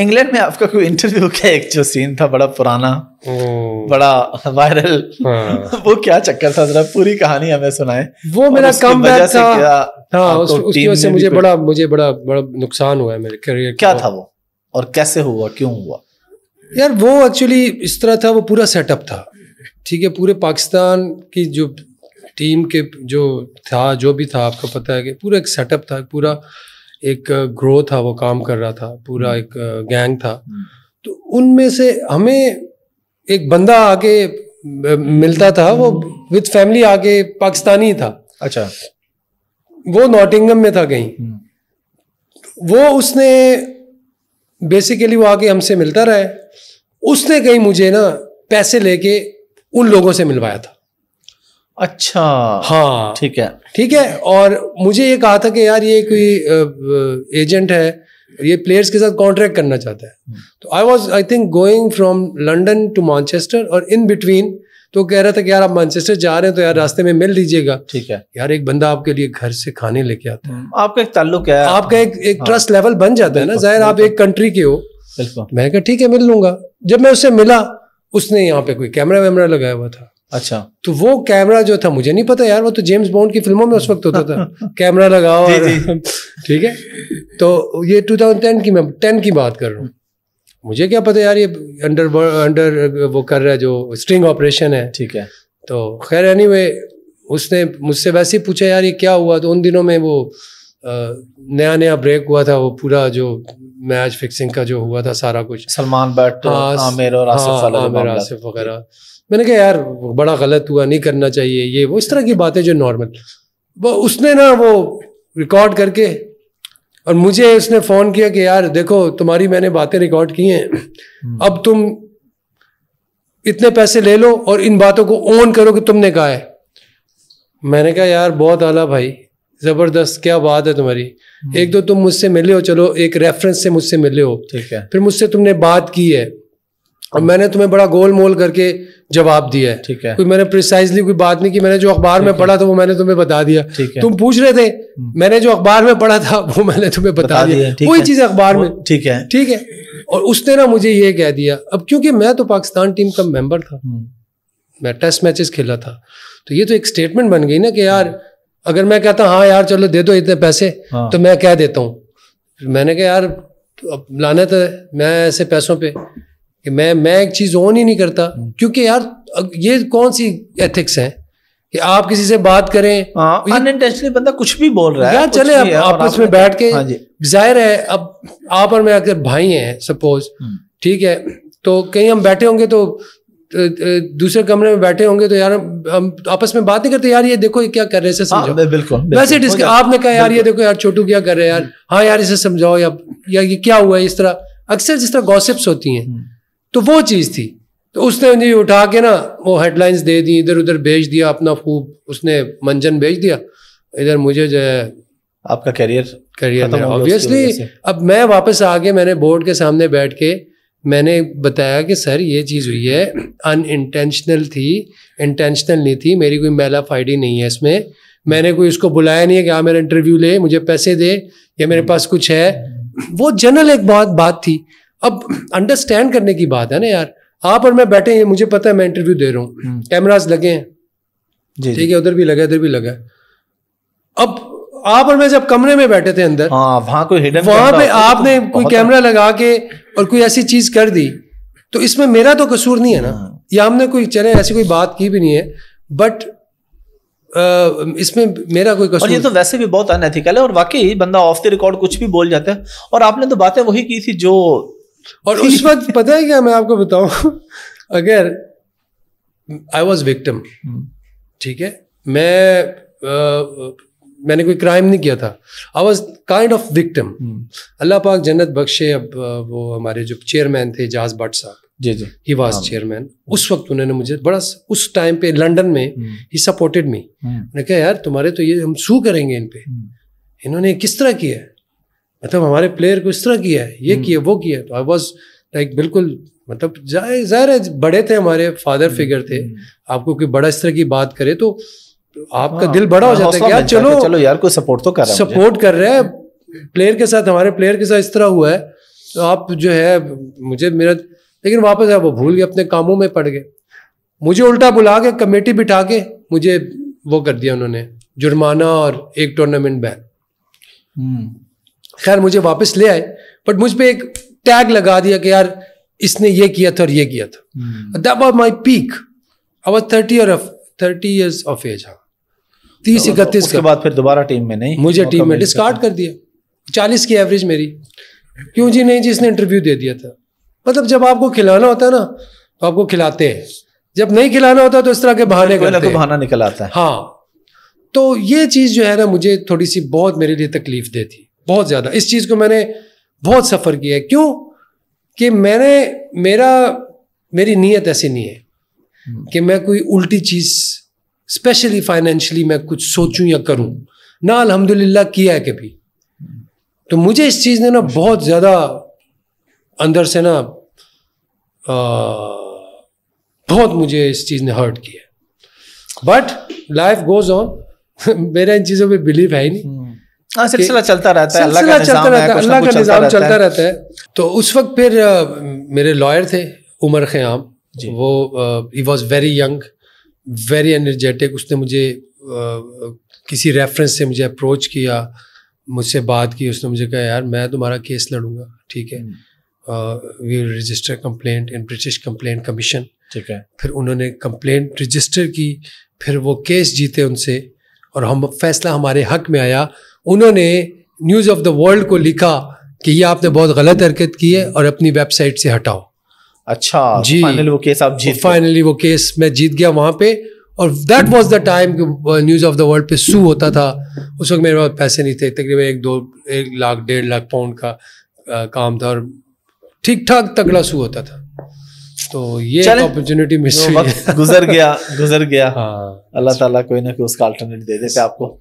England में आपका कोई इंटरव्यू का एक जो सीन था बड़ा पुराना बड़ा वायरल हाँ। वो क्या चक्कर था जरा पूरी कहानी हमें सुनाए वो मेरा कम था से हाँ, उसकी वजह से हाँ, मुझे बड़ा मुझे बड़ा बड़ा नुकसान हुआ है मेरे करियर क्या था वो और कैसे हुआ क्यों हुआ यार वो एक्चुअली इस तरह था वो पूरा सेटअप था ठीक है पूरे पाकिस्तान की जो टीम के जो था जो भी था आपको पता है कि पूरा एक सेटअप था पूरा एक ग्रो था वो काम कर रहा था पूरा हम्म। एक गैंग था हम्म। तो उनमें से हमें एक बंदा आके मिलता था वो हम्म। विद फैमिली आके पाकिस्तानी था अच्छा वो नॉटिंगम में था कहीं वो उसने बेसिकली वो आके हमसे मिलता रहा है उसने कहीं मुझे ना पैसे लेके उन लोगों से मिलवाया था अच्छा हाँ ठीक है ठीक है और मुझे ये कहा था कि यार ये कोई एजेंट है ये प्लेयर्स के साथ कॉन्ट्रैक्ट करना चाहता है हम्म। तो I was I think going from London to Manchester और इन बिटवीन तो कह रहा था कि यार आप मानचेस्टर जा रहे हैं तो यार हम्म। रास्ते में मिल लीजिएगा ठीक है यार एक बंदा आपके लिए घर से खाने लेके आता है हम्म। आपका एक ताल्लुक है आपका एक एक हाँ। ट्रस्ट लेवल बन जाता है ना जाहिर आप एक कंट्री के हो मैंने ठीक है मिल लूंगा जब मैं उससे मिला उसने यहाँ पे कोई कैमरा वैमरा लगाया हुआ था अच्छा तो वो कैमरा जो था मुझे नहीं पता यार वो तो जेम्स बॉन्ड की फिल्मों में उस वक्त होता था कैमरा लगाओ ठीक है तो ये 2010 की मैं टेन की बात कर रहा हूँ मुझे क्या पता यार ये अंडर अंडर वो कर रहा है जो स्ट्रिंग ऑपरेशन है ठीक है तो खैर एनी anyway, उसने मुझसे वैसे ही पूछा यार ये क्या हुआ तो उन दिनों में वो नया नया ब्रेक हुआ था वो पूरा जो मैच फिक्सिंग का जो हुआ था सारा कुछ सलमान बट हाँ, आमिर और आसिफ हाँ, आमिर आसिफ वगैरह मैंने कहा यार बड़ा गलत हुआ नहीं करना चाहिए ये वो इस तरह की बातें जो नॉर्मल वो उसने ना वो रिकॉर्ड करके और मुझे उसने फ़ोन किया कि यार देखो तुम्हारी मैंने बातें रिकॉर्ड की हैं हम्म। अब तुम इतने पैसे ले लो और इन बातों को ऑन करो कि तुमने कहा है मैंने कहा यार बहुत आला भाई ज़बरदस्त क्या बात है तुम्हारी हम्म। एक दो तो तुम मुझसे मिले हो चलो एक रेफरेंस से मुझसे मिले हो ठीक है फिर मुझसे तुमने बात की है और मैंने तुम्हें बड़ा गोल मोल करके जवाब दिया है ठीक है कोई मैंने प्रिसाइजली कोई बात नहीं की हम्म। मैंने जो अखबार में पढ़ा था वो मैंने तुम्हें बता दिया तुम पूछ रहे थे मैंने जो अखबार में पढ़ा था वो मैंने तुम्हें बता दिया कोई चीज़ अखबार में ठीक है ठीक है और उसने ना मुझे ये कह दिया अब क्योंकि मैं तो पाकिस्तान टीम का मेंबर था हम्म। मैं टेस्ट मैचेस खेला था तो ये तो एक स्टेटमेंट बन गई ना कि यार अगर मैं कहता हूँ हाँ यार चलो दे दो इतने पैसे हाँ। तो मैं कह देता हूँ मैंने कहा यार अब लानत है मैं ऐसे पैसों पे कि मैं मैं एक चीज़ ऑन ही नहीं करता हम्म। क्योंकि यार ये कौन सी एथिक्स हैं कि आप किसी से बात करें अनइंटेंशनली हाँ, बंदा कुछ भी बोल रहा है यार चले आप आपस में बैठ के हाँ जाहिर है अब आप और मैं अगर भाई हैं सपोज हम्म। ठीक है तो कहीं हम बैठे होंगे तो दूसरे कमरे में बैठे होंगे तो यार हम आपस में बात नहीं करते यार ये देखो ये क्या कर रहे हैं हाँ, समझो बिल्कुल, वैसे डिस्क आपने कहा यार ये देखो यार छोटू क्या कर रहे हैं यार हम्म। हाँ यार इसे समझाओ या, या ये क्या हुआ है इस तरह अक्सर जिस तरह गॉसिप्स होती हैं हम्म। तो वो चीज़ थी तो उसने मुझे उठा के ना वो हेडलाइंस दे दी इधर उधर भेज दिया अपना खूब उसने मंजन भेज दिया इधर मुझे जो है आपका करियर करियर ऑब्वियसली अब मैं वापस आके मैंने बोर्ड के सामने बैठ के मैंने बताया कि सर ये चीज़ हुई है अन इंटेंशनल थी इंटेंशनल नहीं थी मेरी कोई मेला फाइडी नहीं है इसमें मैंने कोई उसको बुलाया नहीं है कि हाँ मेरा इंटरव्यू ले मुझे पैसे दे या मेरे पास कुछ है वो जनरल एक बहुत बात थी अब अंडरस्टैंड करने की बात है ना यार आप और मैं बैठे हैं मुझे पता है मैं इंटरव्यू दे रहा हूँ कैमराज हम्म। लगे हैं ठीक है उधर भी लगा इधर भी लगा अब आप और मैं जब कमरे में बैठे थे अंदर हाँ वहां कोई हिडन वहां पे आपने तो कोई कैमरा अच्छा। लगा के और कोई ऐसी चीज कर दी तो इसमें मेरा तो कसूर नहीं है ना हाँ। या हमने कोई चले ऐसी कोई बात की भी नहीं है बट इसमें मेरा कोई कसूर और ये तो वैसे भी बहुत अनएथिकल है और वाकई बंदा ऑफ द रिकॉर्ड कुछ भी बोल जाता है और आपने तो बातें वही की थी जो और उस वक्त पता है क्या मैं आपको बताऊं अगर आई वॉज विक्टम ठीक है मैं मैंने कोई क्राइम नहीं किया था I was kind of victim Allah पाक जन्नत बख्शे अब वो हमारे जो चेयरमैन थे एजाज भट्ट साहब जी जी ही वॉज चेयरमैन उस वक्त उन्होंने मुझे बड़ा उस टाइम पे लंदन में ही सपोर्टेड मी उन्होंने कहा यार तुम्हारे तो ये हम सू करेंगे इन पे हम्म। इन्होंने किस तरह किया है मतलब हमारे प्लेयर को इस तरह किया है ये हम्म। किया वो किया तो आई वॉज लाइक बिल्कुल मतलब जाहिर है बड़े थे हमारे फादर फिगर हम्म। थे आपको कोई बड़ा इस तरह की बात करे तो आपका हाँ, दिल बड़ा हो जाता है यार चलो चलो यार कोई सपोर्ट तो कर रहा है सपोर्ट कर रहे हैं प्लेयर के साथ हमारे प्लेयर के साथ इस तरह हुआ है तो आप जो है मुझे मेरा लेकिन वापस आप भूल गए अपने कामों में पड़ गए मुझे उल्टा बुला के कमेटी बिठा के मुझे वो कर दिया उन्होंने जुर्माना और एक टूर्नामेंट हम्म। बैन खैर मुझे वापस ले आए बट मुझ पर एक टैग लगा दिया कि यार इसने ये किया था और ये किया था that was my peak I was thirty और थर्टी ईयर्स ऑफ एज हाँ तीस तो इकतीस के बाद फिर दोबारा टीम में नहीं मुझे टीम में डिस्कार्ड कर दिया चालीस की एवरेज मेरी क्यों जी नहीं जी इसने इंटरव्यू दे दिया था मतलब जब आपको खिलाना होता है ना तो आपको खिलाते हैं जब नहीं खिलाना होता तो इस तरह के बहाने करते हैं बहाना निकल आता है हाँ तो ये चीज़ जो है ना मुझे थोड़ी सी बहुत मेरे लिए तकलीफ देती बहुत ज़्यादा इस चीज़ को मैंने बहुत सफ़र किया है क्यों कि मैंने मेरा मेरी नीयत ऐसी नहीं है हम्म। कि मैं कोई उल्टी चीज़ स्पेशली फाइनेंशियली मैं कुछ सोचूं या करूं ना अल्हम्दुलिल्लाह किया है कभी तो मुझे इस चीज़ ने ना बहुत ज़्यादा अंदर से ना आ, बहुत मुझे इस चीज़ ने हर्ट किया बट लाइफ गोज ऑन मेरा इन चीज़ों पे बिलीव है ही नहीं हम्म। हाँ, सिलसिला चलता रहता है अल्लाह का चलता रहता है अल्लाह का निज़ाम चलता रहता है तो उस वक्त फिर मेरे लॉयर थे उमर ख़याम वो ही was very young very energetic उसने मुझे किसी रेफरेंस से मुझे अप्रोच किया मुझसे बात की उसने मुझे कहा यार मैं तुम्हारा केस लड़ूंगा ठीक है we register complaint in British complaint commission ठीक है फिर उन्होंने कंप्लेंट रजिस्टर की फिर वो केस जीते उनसे और हम फैसला हमारे हक में आया उन्होंने न्यूज़ ऑफ द वर्ल्ड को लिखा कि ये आपने बहुत गलत हरकत की है और अपनी वेबसाइट से हटाओ अच्छा जी फाइनली वो केस आप जीत फाइनली वो केस मैं जीत गया वहां पे और that was the time News of the World पे सू होता था उस वक्त मेरे पास पैसे नहीं थे तकरीबन एक दो एक लाख डेढ़ लाख पाउंड का आ, uh, काम था और ठीक ठाक तगड़ा सू होता था तो ये अपॉर्चुनिटी मिस गुजर गया गुजर गया हाँ अल्लाह ताला कोई ना कोई उसका अल्टरनेट दे देते आपको